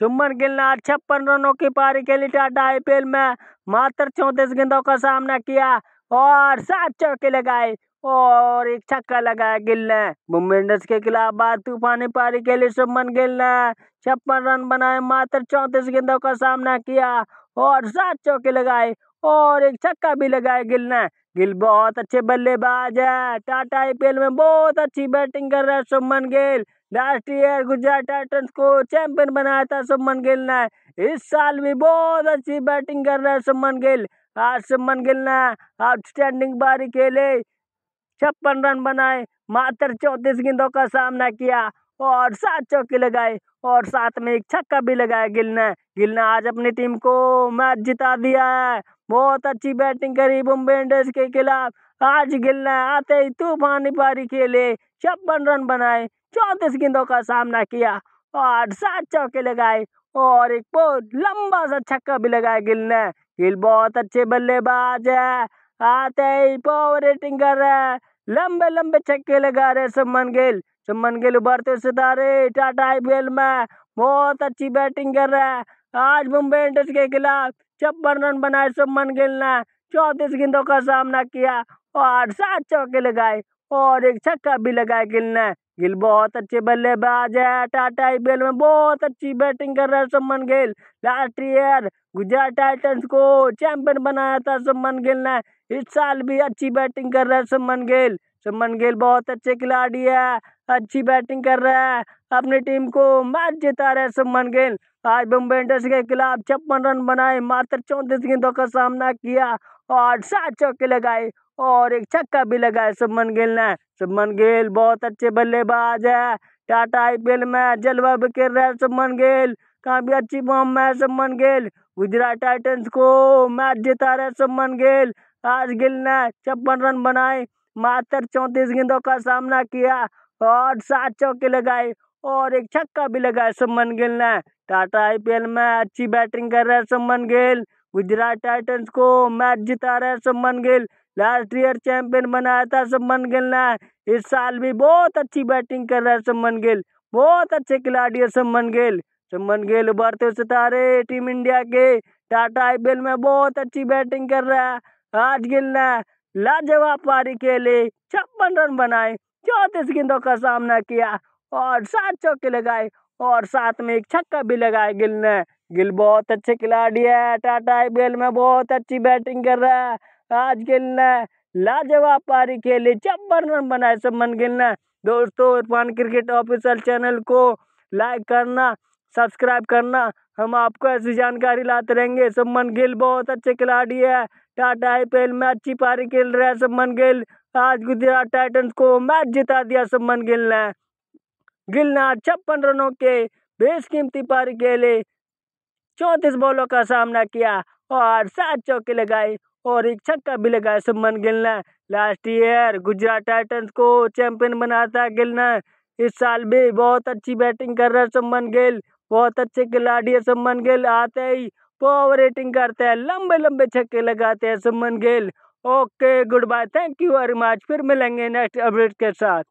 सुमन गिल ने आज छप्पन रनों की पारी खेली टाटा आईपीएल में मात्र चौंतीस गेंदों का सामना किया और सात चौके लगाए और एक छक्का लगाया गिल ने मुंबई इंडियंस के खिलाफ बाद तूफानी पारी खेली सुमन गिल ने छप्पन रन बनाए मात्र चौंतीस गेंदों का सामना किया और सात चौके लगाए और एक छक्का भी लगाए गिल ने गिल बहुत अच्छे बल्लेबाज है टाटा आईपीएल में बहुत अच्छी बैटिंग कर रहा है Suman Gill last year Gujarat Titans को चैंपियन बनाया था सुमन गिल ने इस साल भी बहुत अच्छी बैटिंग कर रहे हैं सुमन गिल आज सुमन गिल ने आउटस्टैंडिंग बारी खेले छप्पन रन बनाए मात्र चौंतीस गेंदों का सामना किया और सात चौके लगाए और साथ में एक छक्का भी लगाया गिल ने गिल ने आज अपनी टीम को मैच जिता दिया है बहुत अच्छी बैटिंग करी मुंबई इंडियंस के खिलाफ आज गिल ने आते ही तूफानी पारी खेले छप्पन रन बनाए चौंतीस गेंदों का सामना किया और सात चौके लगाए और एक बहुत लंबा सा छक्का भी लगाया गिल ने गिल बहुत अच्छे बल्लेबाज है आते ही पावर रेटिंग कर रहे है लंबे लंबे छक्के लगा रहे सुमन गिल सुमन गिल उभरते सितारे टाटा आई में बहुत अच्छी बैटिंग कर रहा है आज मुंबई इंडियंस के खिलाफ छप्पन रन बनाए शुभमन गिल ने चौंतीस गेंदों का सामना किया और सात चौके लगाए और एक छक्का भी लगाया गिल ने गिल बहुत अच्छे बल्लेबाज है टाटा आई में बहुत अच्छी बैटिंग कर रहा है Suman Gill last year Gujarat Titans को चैंपियन बनाया था सुमन गिल ने इस साल भी अच्छी बैटिंग कर रहा है सुमन गिल सुमन गिल बहुत अच्छे खिलाड़ी है अच्छी बैटिंग कर रहा है अपनी टीम को मैच जिता रहे सुमन गिल आज मुंबई इंडियंस के खिलाफ छप्पन रन बनाए मात्र चौंतीस गेंदों का सामना किया और सात चौके लगाए और एक छक्का भी है शुभमन गिल ने शुभमन गिल बहुत अच्छे बल्लेबाज है टाटा आई में जलवा भी रहा है शुभमन गिल काफी अच्छी फॉर्म में है शुभमन गिल गुजरात टाइटन्स को मैच जिता रहे शुभमन गिल आज गिल ने छप्पन रन बनाए मात्र चौंतीस गेंदों का सामना किया और सात चौके लगाए और एक छक्का भी लगाया शुभमन गिल ने टाटा आईपीएल में अच्छी बैटिंग कर रहे हैं शुभमन गिल गुजरात टाइटन्स को मैच जिता रहे Suman Gill last year champion बनाया था सुमन गिल ने इस साल भी बहुत अच्छी बैटिंग कर रहा है सुमन गिल बहुत अच्छे खिलाड़ी है सुमन गिल सुमन गिल उभरते सितारे टीम इंडिया के टाटा आई में बहुत अच्छी बैटिंग कर रहा है आज गिल ने लाजवाब पारी खेले छप्पन रन बनाए चौंतीस गेंदों का सामना किया और सात चौके लगाए और साथ में एक छक्का भी लगाया गिल ने गिल बहुत अच्छे खिलाड़ी है टाटा आई में बहुत अच्छी बैटिंग कर रहा है आज गिल ने लाजवाब पारी खेली चब्बर रन बनाए सुमन गिल ने दोस्तों इरफान क्रिकेट ऑफिशियल चैनल को लाइक करना सब्सक्राइब करना हम आपको ऐसी जानकारी लाते रहेंगे सुमन गिल बहुत अच्छे खिलाड़ी है टाटा आईपीएल में अच्छी पारी खेल रहा है सुमन गिल आज गुजरात टाइटन्स को मैच जिता दिया सुमन गिल ने गिल ने छप्पन रनों के बेशकीमती पारी खेले चौंतीस बॉलों का सामना किया और सात चौके लगाए और एक छक्का भी लगाया सुमन गिल ने लास्ट ईयर गुजरात टाइटन्स को चैंपियन बनाता गिल ने इस साल भी बहुत अच्छी बैटिंग कर रहा है सुमन गिल बहुत अच्छे खिलाड़ी है सुमन गिल आते ही पावर रेटिंग करते हैं लंबे लंबे छक्के लगाते हैं Suman Gill okay goodbye thank you very much फिर मिलेंगे नेक्स्ट अपडेट के साथ